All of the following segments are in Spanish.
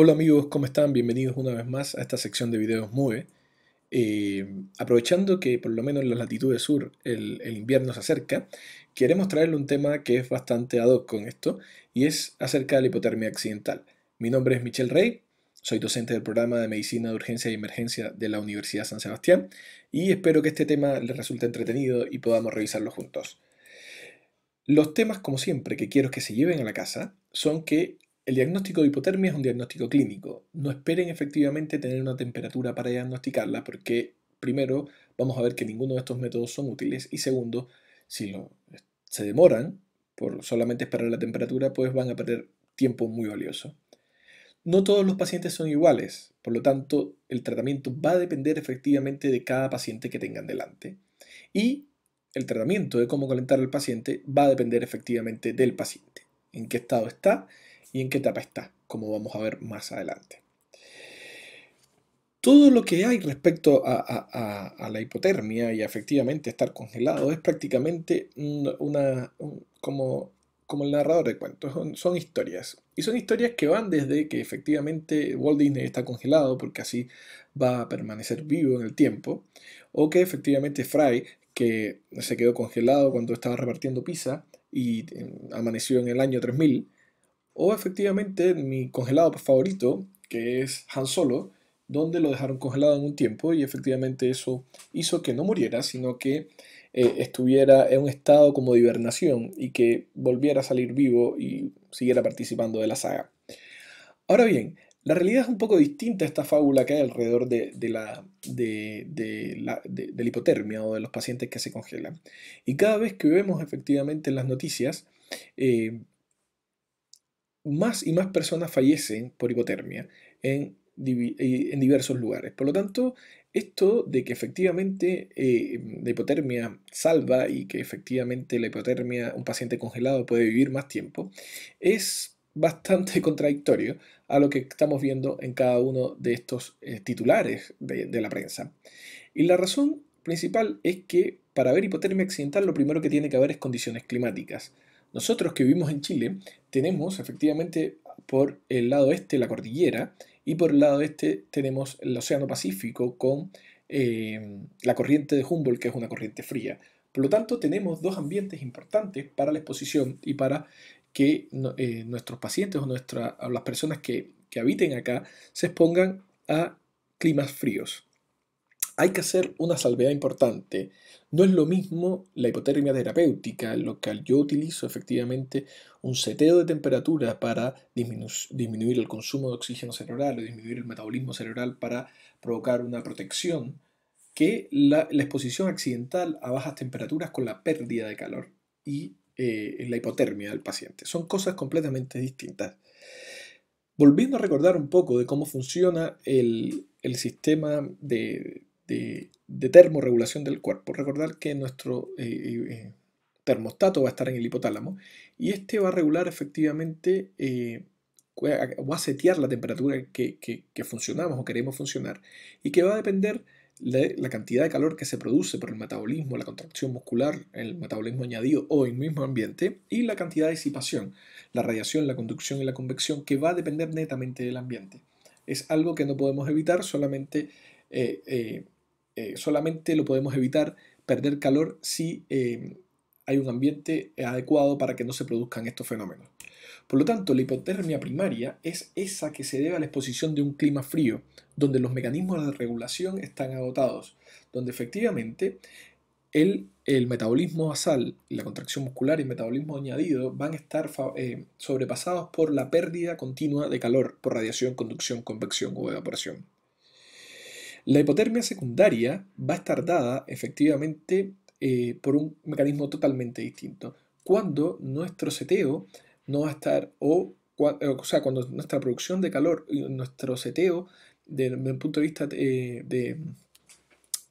Hola amigos, ¿cómo están? Bienvenidos una vez más a esta sección de videos MUE. Eh, aprovechando que por lo menos en las latitudes sur el, invierno se acerca, queremos traerle un tema que es bastante ad hoc con esto y es acerca de la hipotermia accidental. Mi nombre es Michel Rey, soy docente del programa de Medicina de Urgencia y Emergencia de la Universidad San Sebastián y espero que este tema les resulte entretenido y podamos revisarlo juntos. Los temas, como siempre, que quiero que se lleven a la casa son que el diagnóstico de hipotermia es un diagnóstico clínico. No esperen efectivamente tener una temperatura para diagnosticarla porque, primero, vamos a ver que ninguno de estos métodos son útiles y segundo, si eh, se demoran por solamente esperar la temperatura, pues van a perder tiempo muy valioso. No todos los pacientes son iguales, por lo tanto, el tratamiento va a depender efectivamente de cada paciente que tengan delante. Y el tratamiento de cómo calentar al paciente va a depender efectivamente del paciente, en qué estado está y en qué etapa está, como vamos a ver más adelante. Todo lo que hay respecto a, la hipotermia y efectivamente estar congelado es prácticamente una, como, como el narrador de cuentos, son, son historias. Y son historias que van desde que efectivamente Walt Disney está congelado porque así va a permanecer vivo en el tiempo, o que efectivamente Fry, que se quedó congelado cuando estaba repartiendo pizza y eh, amaneció en el año 3000, o efectivamente mi congelado favorito, que es Han Solo, donde lo dejaron congelado en un tiempo y efectivamente eso hizo que no muriera, sino que eh, estuviera en un estado como de hibernación y que volviera a salir vivo y siguiera participando de la saga. Ahora bien, la realidad es un poco distinta a esta fábula que hay alrededor de, la, de, hipotermia o de los pacientes que se congelan. Y cada vez que vemos efectivamente en las noticias, eh, más y más personas fallecen por hipotermia eh, en, diversos lugares. Por lo tanto, esto de que efectivamente eh, la hipotermia salva y que efectivamente la hipotermia, un paciente congelado puede vivir más tiempo, es bastante contradictorio a lo que estamos viendo en cada uno de estos eh, titulares de, la prensa. Y la razón principal es que para ver hipotermia accidental lo primero que tiene que haber es condiciones climáticas. Nosotros que vivimos en Chile tenemos efectivamente por el lado este la cordillera y por el lado este tenemos el Océano Pacífico con eh, la corriente de Humboldt, que es una corriente fría. Por lo tanto, tenemos dos ambientes importantes para la exposición y para que eh, nuestros pacientes o, las personas que, que habiten acá se expongan a climas fríos hay que hacer una salvedad importante. No es lo mismo la hipotermia terapéutica, en lo que yo utilizo efectivamente un seteo de temperatura para disminuir el consumo de oxígeno cerebral o disminuir el metabolismo cerebral para provocar una protección, que la, exposición accidental a bajas temperaturas con la pérdida de calor y eh, la hipotermia del paciente. Son cosas completamente distintas. Volviendo a recordar un poco de cómo funciona el sistema de, de, de termorregulación del cuerpo. Recordar que nuestro eh, eh, eh, termostato va a estar en el hipotálamo y este va a regular efectivamente va a setear la temperatura que, que, funcionamos o queremos funcionar y que va a depender de la cantidad de calor que se produce por el metabolismo, la contracción muscular, el metabolismo añadido o el mismo ambiente y la cantidad de disipación, la radiación, la conducción y la convección que va a depender netamente del ambiente. Es algo que no podemos evitar, solamente eh, solamente lo podemos evitar perder calor si eh, hay un ambiente adecuado para que no se produzcan estos fenómenos. Por lo tanto, la hipotermia primaria es esa que se debe a la exposición de un clima frío, donde los mecanismos de regulación están agotados, donde efectivamente el, metabolismo basal, la contracción muscular y el metabolismo añadido van a estar eh, sobrepasados por la pérdida continua de calor por radiación, conducción, convección o evaporación. La hipotermia secundaria va a estar dada efectivamente eh, por un mecanismo totalmente distinto. Cuando nuestro seteo no va a estar, o, eh, sea, cuando nuestra producción de calor, nuestro seteo, desde el punto de vista eh,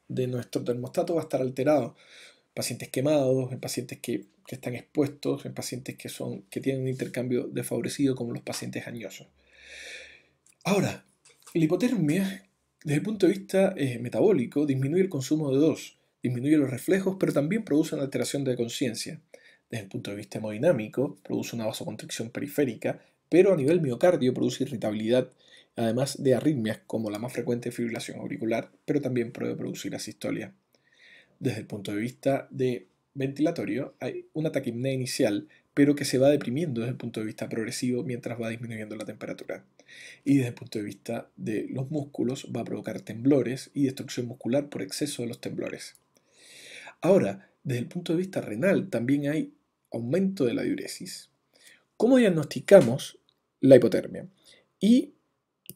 de, nuestro termostato, va a estar alterado. Pacientes quemados, en pacientes que, están expuestos, en pacientes que, son, que tienen un intercambio desfavorecido, como los pacientes añosos. Ahora, la hipotermia desde el punto de vista eh, metabólico, disminuye el consumo de dos, disminuye los reflejos, pero también produce una alteración de conciencia. Desde el punto de vista hemodinámico, produce una vasoconstricción periférica, pero a nivel miocardio produce irritabilidad, además de arritmias como la más frecuente fibrilación auricular, pero también puede producir asistolia. Desde el punto de vista de ventilatorio hay una taquipnea inicial, pero que se va deprimiendo desde el punto de vista progresivo mientras va disminuyendo la temperatura. Y desde el punto de vista de los músculos va a provocar temblores y destrucción muscular por exceso de los temblores. Ahora, desde el punto de vista renal también hay aumento de la diuresis. ¿Cómo diagnosticamos la hipotermia? Y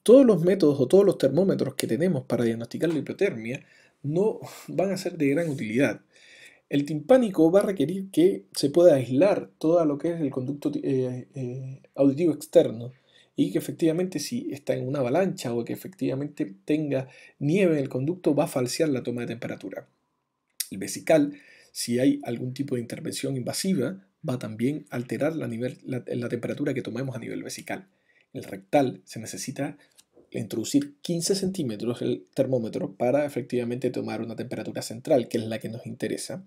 todos los métodos o todos los termómetros que tenemos para diagnosticar la hipotermia no van a ser de gran utilidad. El timpánico va a requerir que se pueda aislar todo lo que es el conducto eh, eh, auditivo externo y que efectivamente si está en una avalancha o que efectivamente tenga nieve en el conducto va a falsear la toma de temperatura. El vesical, si hay algún tipo de intervención invasiva, va también a alterar la, la temperatura que tomemos a nivel vesical. El rectal se necesita introducir 15 centímetros el termómetro para efectivamente tomar una temperatura central, que es la que nos interesa.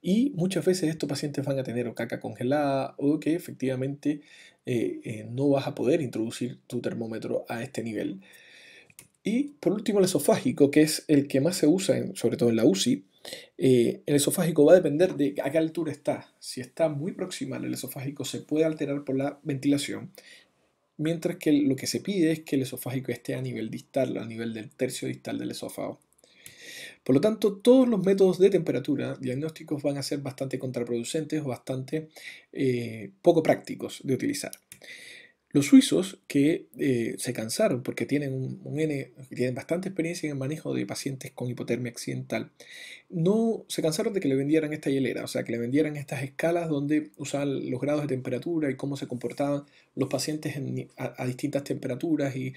Y muchas veces estos pacientes van a tener o caca congelada o que efectivamente eh, eh, no vas a poder introducir tu termómetro a este nivel. Y por último el esofágico, que es el que más se usa, sobre todo en la UCI. Eh, el esofágico va a depender de a qué altura está. Si está muy proximal, el esofágico se puede alterar por la ventilación mientras que lo que se pide es que el esofágico esté a nivel distal, a nivel del tercio distal del esófago. Por lo tanto, todos los métodos de temperatura diagnósticos van a ser bastante contraproducentes o bastante eh, poco prácticos de utilizar. Los suizos que eh, se cansaron porque tienen, un, tienen bastante experiencia en el manejo de pacientes con hipotermia accidental, no se cansaron de que le vendieran esta hielera, o sea, que le vendieran estas escalas donde usaban los grados de temperatura y cómo se comportaban los pacientes a, distintas temperaturas y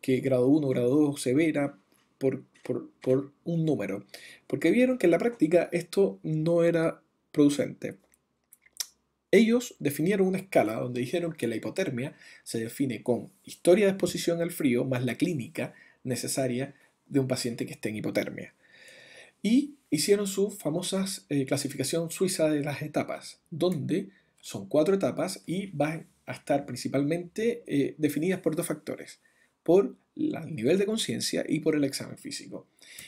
que grado 1, grado 2, severa, por, por un número. Porque vieron que en la práctica esto no era producente. Ellos definieron una escala donde dijeron que la hipotermia se define con historia de exposición al frío más la clínica necesaria de un paciente que esté en hipotermia. Y hicieron su famosa eh, clasificación suiza de las etapas, donde son cuatro etapas y van a estar principalmente eh, definidas por dos factores, por el nivel de conciencia y por el examen físico.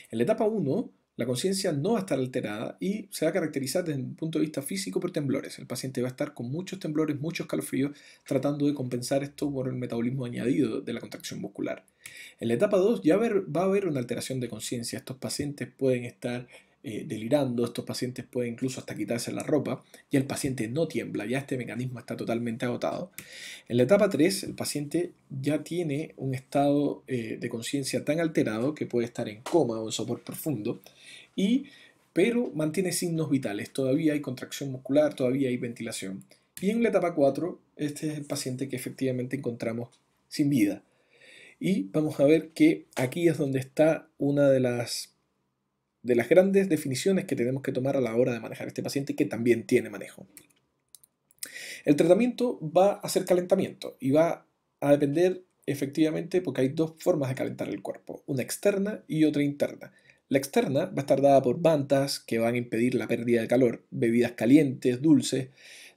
En la etapa 1 la conciencia no va a estar alterada y se va a caracterizar desde un punto de vista físico por temblores. El paciente va a estar con muchos temblores, muchos calofríos, tratando de compensar esto por el metabolismo añadido de la contracción muscular. En la etapa 2 ya va a haber una alteración de conciencia. Estos pacientes pueden estar eh, delirando, estos pacientes pueden incluso hasta quitarse la ropa, y el paciente no tiembla, ya este mecanismo está totalmente agotado. En la etapa 3, el paciente ya tiene un estado eh, de conciencia tan alterado que puede estar en coma o en sopor profundo, y, pero mantiene signos vitales, todavía hay contracción muscular, todavía hay ventilación. Y en la etapa 4, este es el paciente que efectivamente encontramos sin vida. Y vamos a ver que aquí es donde está una de las de las grandes definiciones que tenemos que tomar a la hora de manejar este paciente que también tiene manejo. El tratamiento va a ser calentamiento y va a depender efectivamente porque hay dos formas de calentar el cuerpo, una externa y otra interna. La externa va a estar dada por bandas que van a impedir la pérdida de calor, bebidas calientes, dulces,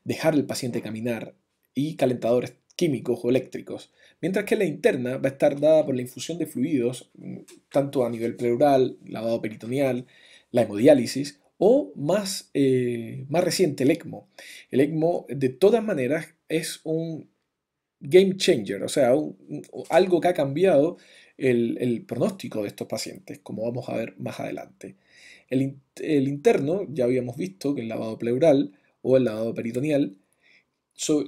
dejar el paciente caminar y calentadores químicos o eléctricos, mientras que la interna va a estar dada por la infusión de fluidos, mm, tanto a nivel pleural, lavado peritoneal, la hemodiálisis o más, eh, más reciente, el ECMO. El ECMO, de todas maneras, es un game changer, o sea, algo que ha cambiado el, pronóstico de estos pacientes, como vamos a ver más adelante. El, el interno, ya habíamos visto que el lavado pleural o el lavado peritoneal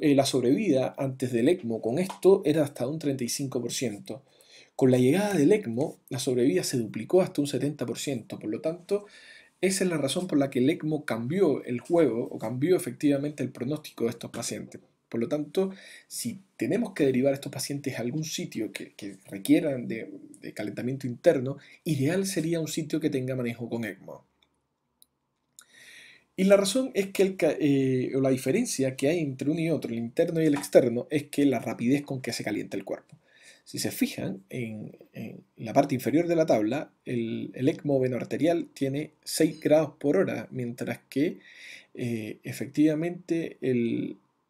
eh, la sobrevida antes del ECMO con esto era hasta un 35%. Con la llegada del ECMO, la sobrevida se duplicó hasta un 70%. Por lo tanto, esa es la razón por la que el ECMO cambió el juego o cambió efectivamente el pronóstico de estos pacientes. Por lo tanto, si tenemos que derivar a estos pacientes a algún sitio que, requieran de, calentamiento interno, ideal sería un sitio que tenga manejo con ECMO. Y la razón es que eh, la diferencia que hay entre uno y otro, el interno y el externo, es que la rapidez con que se calienta el cuerpo. Si se fijan, en, la parte inferior de la tabla, el, ECMO ECMO venoarterial tiene 6 grados por hora, mientras que eh, efectivamente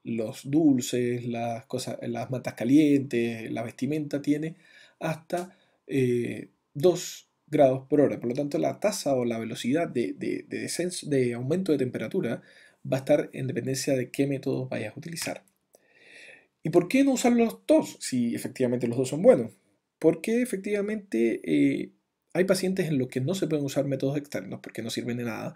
los dulces, las, cosas, las matas calientes, la vestimenta tiene hasta eh, 2 grados por hora. Por lo tanto, la tasa o la velocidad de, aumento de temperatura va a estar en dependencia de qué método vayas a utilizar. ¿Y por qué no usar los dos si efectivamente los dos son buenos? Porque efectivamente eh, hay pacientes en los que no se pueden usar métodos externos porque no sirven de nada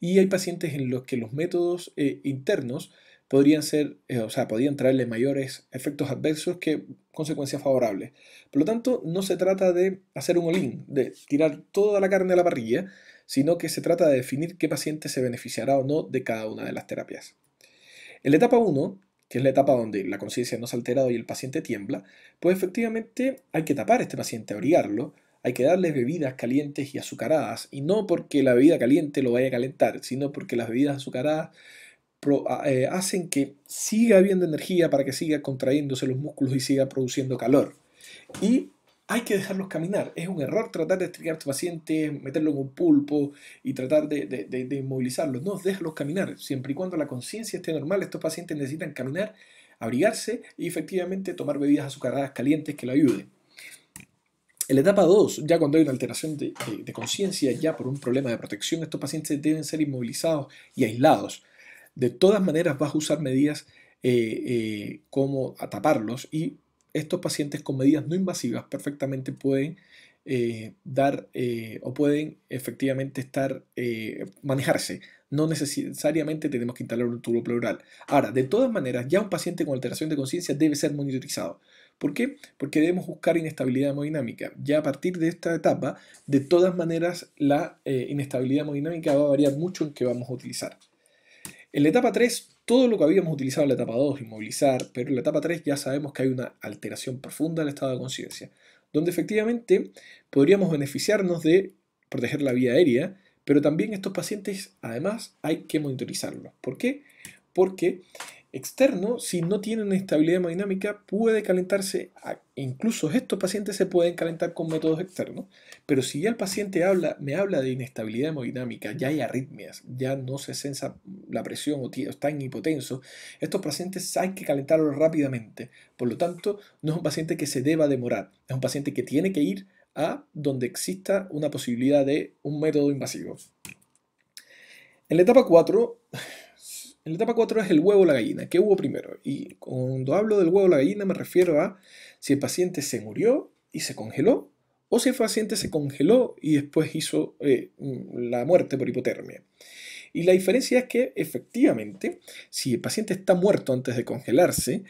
y hay pacientes en los que los métodos eh, internos podrían ser, eh, o sea, podrían traerle mayores efectos adversos que consecuencias favorables. Por lo tanto, no se trata de hacer un olín, de tirar toda la carne a la parrilla, sino que se trata de definir qué paciente se beneficiará o no de cada una de las terapias. En la etapa 1, que es la etapa donde la conciencia no se ha alterado y el paciente tiembla, pues efectivamente hay que tapar a este paciente, abrigarlo, hay que darles bebidas calientes y azucaradas, y no porque la bebida caliente lo vaya a calentar, sino porque las bebidas azucaradas eh, hacen que siga habiendo energía para que siga contrayéndose los músculos y siga produciendo calor. Y hay que dejarlos caminar. Es un error tratar de estirar a tu paciente, meterlo en un pulpo y tratar de, de, de, No, déjalos caminar. Siempre y cuando la conciencia esté normal, estos pacientes necesitan caminar, abrigarse y efectivamente tomar bebidas azucaradas calientes que lo ayuden. En la etapa 2, ya cuando hay una alteración de conciencia, ya por un problema de protección, estos pacientes deben ser inmovilizados y aislados de todas maneras vas a usar medidas eh, eh, como ataparlos y estos pacientes con medidas no invasivas perfectamente pueden eh, dar o pueden efectivamente estar manejarse. No necesariamente tenemos que instalar un tubo pleural. Ahora, de todas maneras, ya un paciente con alteración de conciencia debe ser monitorizado. ¿Por qué? Porque debemos buscar inestabilidad hemodinámica. Ya a partir de esta etapa, de todas maneras, la inestabilidad hemodinámica va a variar mucho en qué vamos a utilizar. En la etapa 3, todo lo que habíamos utilizado en la etapa 2, inmovilizar, pero en la etapa 3 ya sabemos que hay una alteración profunda del estado de conciencia, donde efectivamente podríamos beneficiarnos de proteger la vía aérea, pero también estos pacientes además hay que monitorizarlos. ¿Por qué? Porque externo, si no tiene una estabilidad hemodinámica, puede calentarse, incluso estos pacientes se pueden calentar con métodos externos, pero si ya el paciente me habla de inestabilidad hemodinámica, ya hay arritmias, ya no se sensa la presión o está en hipotenso, estos pacientes hay que calentarlos rápidamente, por lo tanto, no es un paciente que se deba demorar, es un paciente que tiene que ir a donde exista una posibilidad de un método invasivo. En la etapa 4, en la etapa 4 es el huevo o la gallina. ¿Qué hubo primero? Y cuando hablo del huevo o la gallina me refiero a si el paciente se murió y se congeló o si el paciente se congeló y después hizo eh, la muerte por hipotermia. Y la diferencia es que efectivamente, si el paciente está muerto antes de congelarse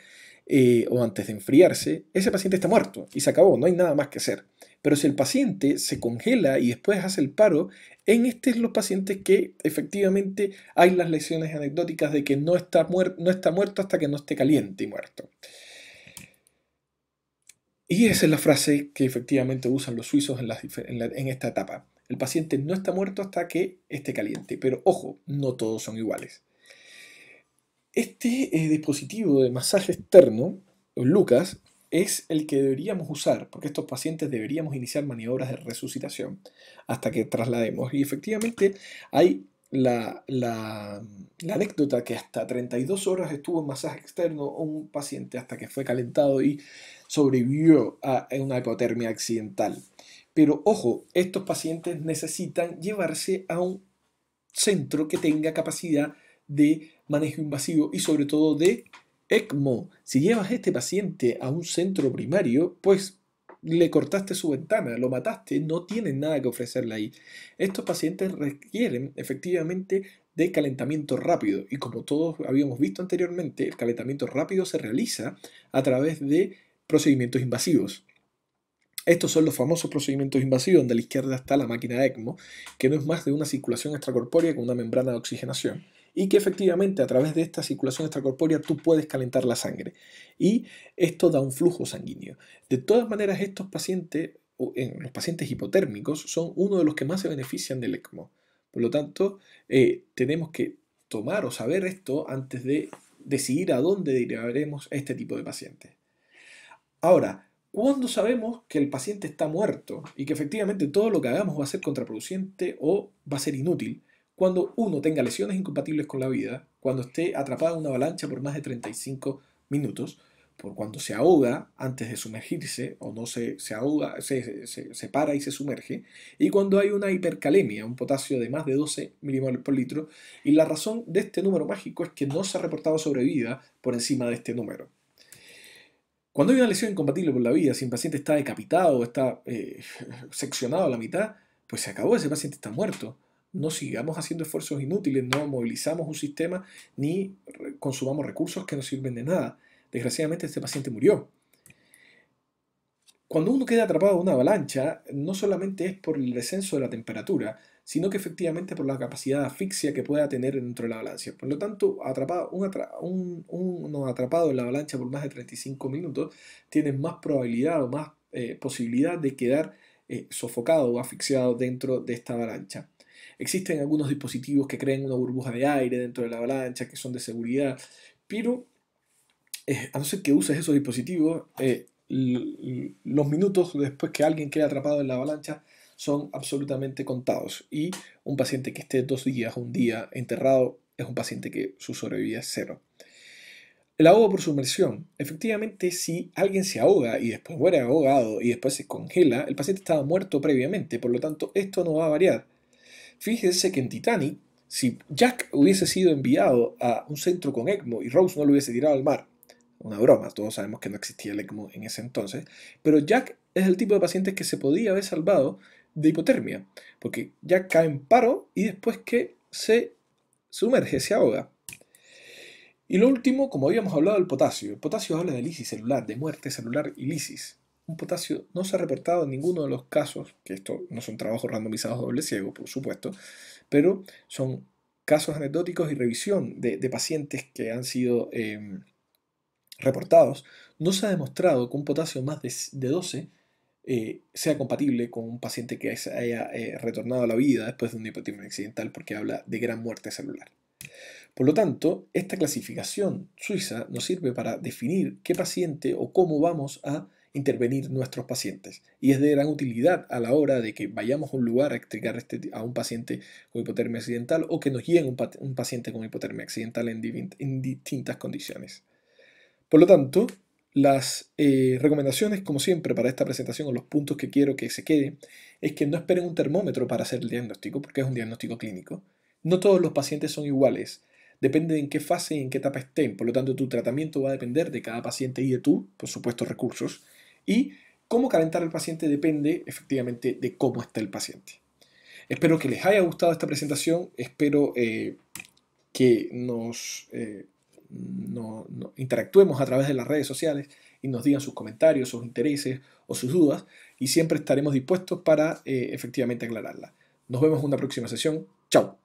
eh, o antes de enfriarse, ese paciente está muerto y se acabó, no hay nada más que hacer. Pero si el paciente se congela y después hace el paro, en este es los pacientes que efectivamente hay las lecciones anecdóticas de que no está, no está muerto hasta que no esté caliente y muerto. Y esa es la frase que efectivamente usan los suizos en, esta etapa. El paciente no está muerto hasta que esté caliente, pero ojo, no todos son iguales. Este eh, dispositivo de masaje externo, Lucas, es el que deberíamos usar, porque estos pacientes deberíamos iniciar maniobras de resucitación hasta que traslademos. Y efectivamente hay la, anécdota que hasta 32 horas estuvo en masaje externo un paciente hasta que fue calentado y sobrevivió a una hipotermia accidental. Pero ojo, estos pacientes necesitan llevarse a un centro que tenga capacidad de manejo invasivo y sobre todo de ECMO, si llevas a este paciente a un centro primario, pues le cortaste su ventana, lo mataste, no tienen nada que ofrecerle ahí. Estos pacientes requieren efectivamente de calentamiento rápido y como todos habíamos visto anteriormente, el calentamiento rápido se realiza a través de procedimientos invasivos. Estos son los famosos procedimientos invasivos, donde a la izquierda está la máquina ECMO, que no es más de una circulación extracorpórea con una membrana de oxigenación y que efectivamente a través de esta circulación extracorpórea tú puedes calentar la sangre y esto da un flujo sanguíneo. De todas maneras, estos pacientes, eh, los pacientes hipotérmicos, son uno de los que más se benefician del ECMO. Por lo tanto, eh, tenemos que tomar o saber esto antes de decidir a dónde derivaremos este tipo de pacientes. Ahora, cuando sabemos que el paciente está muerto y que efectivamente todo lo que hagamos va a ser contraproducente o va a ser inútil, cuando uno tenga lesiones incompatibles con la vida, cuando esté atrapado en una avalancha por más de 35 minutos, por cuando se ahoga antes de sumergirse o no se, ahoga, se, se, para y se sumerge, y cuando hay una hipercalemia, un potasio de más de 12 milimoles por litro, y la razón de este número mágico es que no se ha reportado sobrevida por encima de este número. Cuando hay una lesión incompatible con la vida, si un paciente está decapitado o está eh, seccionado a la mitad, pues se acabó, ese paciente está muerto no sigamos haciendo esfuerzos inútiles, no movilizamos un sistema ni consumamos recursos que no sirven de nada. Desgraciadamente este paciente murió. Cuando uno queda atrapado en una avalancha, no solamente es por el descenso de la temperatura, sino que efectivamente por la capacidad de asfixia que pueda tener dentro de la avalancha. Por lo tanto, atrapado, uno atrapado en la avalancha por más de 35 minutos tiene más probabilidad o más eh, posibilidad de quedar eh, sofocado o asfixiado dentro de esta avalancha. Existen algunos dispositivos que crean una burbuja de aire dentro de la avalancha, que son de seguridad, pero eh, a no ser que uses esos dispositivos, eh, los minutos después que alguien quede atrapado en la avalancha son absolutamente contados y un paciente que esté dos días o un día enterrado es un paciente que su sobrevivencia es cero. El ahogo por sumersión. Efectivamente, si alguien se ahoga y después muere ahogado y después se congela, el paciente estaba muerto previamente, por lo tanto, esto no va a variar. Fíjese que en Titanic, si Jack hubiese sido enviado a un centro con ECMO y Rose no lo hubiese tirado al mar, una broma, todos sabemos que no existía el ECMO en ese entonces, pero Jack es el tipo de paciente que se podía haber salvado de hipotermia, porque Jack cae en paro y después que se sumerge, se ahoga. Y lo último, como habíamos hablado del potasio, el potasio habla de lisis celular, de muerte celular y lisis un potasio no se ha reportado en ninguno de los casos, que esto no son trabajos randomizados doble ciego, por supuesto, pero son casos anecdóticos y revisión de, pacientes que han sido em, reportados, no se ha demostrado que un potasio más de, 12 eh, sea compatible con un paciente que haya eh, retornado a la vida después de un hipotermia accidental porque habla de gran muerte celular. Por lo tanto, esta clasificación suiza nos sirve para definir qué paciente o cómo vamos a intervenir nuestros pacientes. Y es de gran utilidad a la hora de que vayamos a un lugar a explicar este a un paciente con hipotermia accidental o que nos guíen un, paciente con hipotermia accidental en, distintas condiciones. Por lo tanto, las eh, recomendaciones, como siempre, para esta presentación o los puntos que quiero que se queden, es que no esperen un termómetro para hacer el diagnóstico, porque es un diagnóstico clínico. No todos los pacientes son iguales depende de en qué fase y en qué etapa estén. Por lo tanto, tu tratamiento va a depender de cada paciente y de tú, por supuesto, recursos. Y cómo calentar al paciente depende efectivamente de cómo está el paciente. Espero que les haya gustado esta presentación, espero eh, que nos, eh, interactuemos a través de las redes sociales y nos digan sus comentarios, sus intereses o sus dudas y siempre estaremos dispuestos para eh, efectivamente aclararla. Nos vemos en una próxima sesión. Chao.